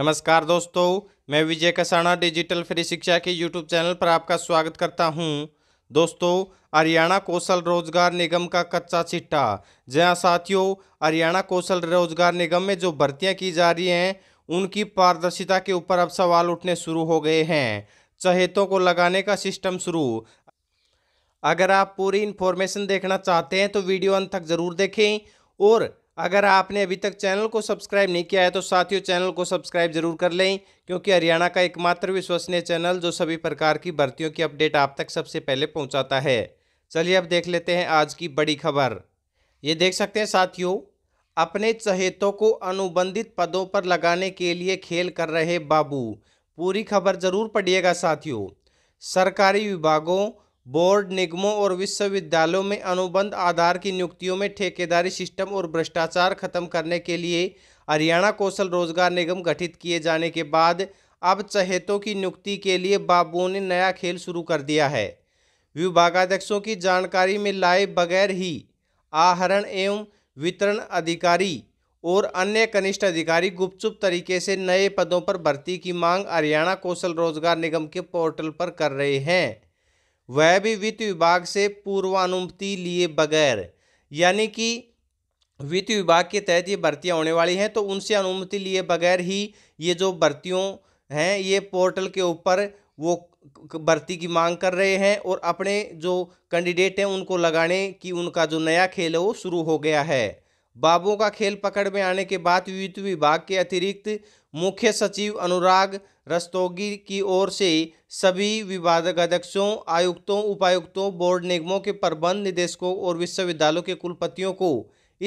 नमस्कार दोस्तों मैं विजय कसाणा डिजिटल फ्री शिक्षा के यूट्यूब चैनल पर आपका स्वागत करता हूं दोस्तों हरियाणा कौशल रोजगार निगम का कच्चा चिट्ठा जहां साथियों हरियाणा कौशल रोजगार निगम में जो भर्तियां की जा रही हैं उनकी पारदर्शिता के ऊपर अब सवाल उठने शुरू हो गए हैं चहेतों को लगाने का सिस्टम शुरू अगर आप पूरी इन्फॉर्मेशन देखना चाहते हैं तो वीडियो अंत तक ज़रूर देखें और अगर आपने अभी तक चैनल को सब्सक्राइब नहीं किया है तो साथियों चैनल को सब्सक्राइब जरूर कर लें क्योंकि हरियाणा का एकमात्र विश्वसनीय चैनल जो सभी प्रकार की भर्तियों की अपडेट आप तक सबसे पहले पहुंचाता है चलिए अब देख लेते हैं आज की बड़ी खबर ये देख सकते हैं साथियों अपने चहेतों को अनुबंधित पदों पर लगाने के लिए खेल कर रहे बाबू पूरी खबर जरूर पढ़िएगा साथियों सरकारी विभागों बोर्ड निगमों और विश्वविद्यालयों में अनुबंध आधार की नियुक्तियों में ठेकेदारी सिस्टम और भ्रष्टाचार खत्म करने के लिए हरियाणा कौशल रोजगार निगम गठित किए जाने के बाद अब चहेतों की नियुक्ति के लिए बाबुओं ने नया खेल शुरू कर दिया है विभागाध्यक्षों की जानकारी में लाए बगैर ही आहरण एवं वितरण अधिकारी और अन्य कनिष्ठ अधिकारी गुपचुप तरीके से नए पदों पर भर्ती की मांग हरियाणा कौशल रोजगार निगम के पोर्टल पर कर रहे हैं वह भी वित्त विभाग से पूर्वानुमति लिए बगैर यानी कि वित्त विभाग के तहत ये भर्तियाँ होने वाली हैं तो उनसे अनुमति लिए बगैर ही ये जो भर्तियों हैं ये पोर्टल के ऊपर वो भर्ती की मांग कर रहे हैं और अपने जो कैंडिडेट हैं उनको लगाने की उनका जो नया खेल है वो शुरू हो गया है बाबू का खेल पकड़ में आने के बाद वित्त विभाग के अतिरिक्त मुख्य सचिव अनुराग रस्तोगी की ओर से सभी विभागाध्यक्षों आयुक्तों उपायुक्तों बोर्ड निगमों के प्रबंध निदेशकों और विश्वविद्यालयों के कुलपतियों को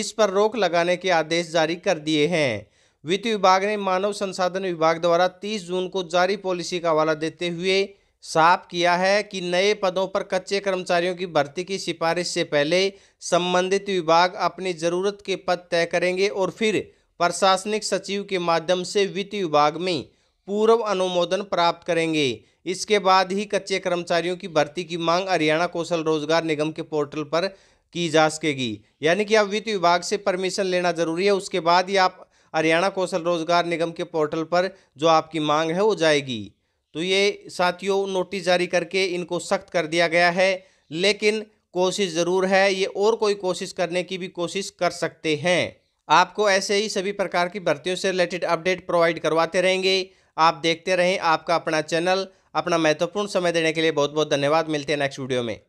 इस पर रोक लगाने के आदेश जारी कर दिए हैं वित्त विभाग ने मानव संसाधन विभाग द्वारा 30 जून को जारी पॉलिसी का हवाला देते हुए साफ किया है कि नए पदों पर कच्चे कर्मचारियों की भर्ती की सिफारिश से पहले संबंधित विभाग अपनी जरूरत के पद तय करेंगे और फिर प्रशासनिक सचिव के माध्यम से वित्त विभाग में पूर्व अनुमोदन प्राप्त करेंगे इसके बाद ही कच्चे कर्मचारियों की भर्ती की मांग हरियाणा कौशल रोजगार निगम के पोर्टल पर की जा सकेगी यानी कि आप वित्त विभाग से परमिशन लेना जरूरी है उसके बाद ही आप हरियाणा कौशल रोजगार निगम के पोर्टल पर जो आपकी मांग है वो जाएगी तो ये साथियों नोटिस जारी करके इनको सख्त कर दिया गया है लेकिन कोशिश ज़रूर है ये और कोई कोशिश करने की भी कोशिश कर सकते हैं आपको ऐसे ही सभी प्रकार की भर्तियों से रिलेटेड अपडेट प्रोवाइड करवाते रहेंगे आप देखते रहें आपका अपना चैनल अपना महत्वपूर्ण समय देने के लिए बहुत बहुत धन्यवाद मिलते हैं नेक्स्ट वीडियो में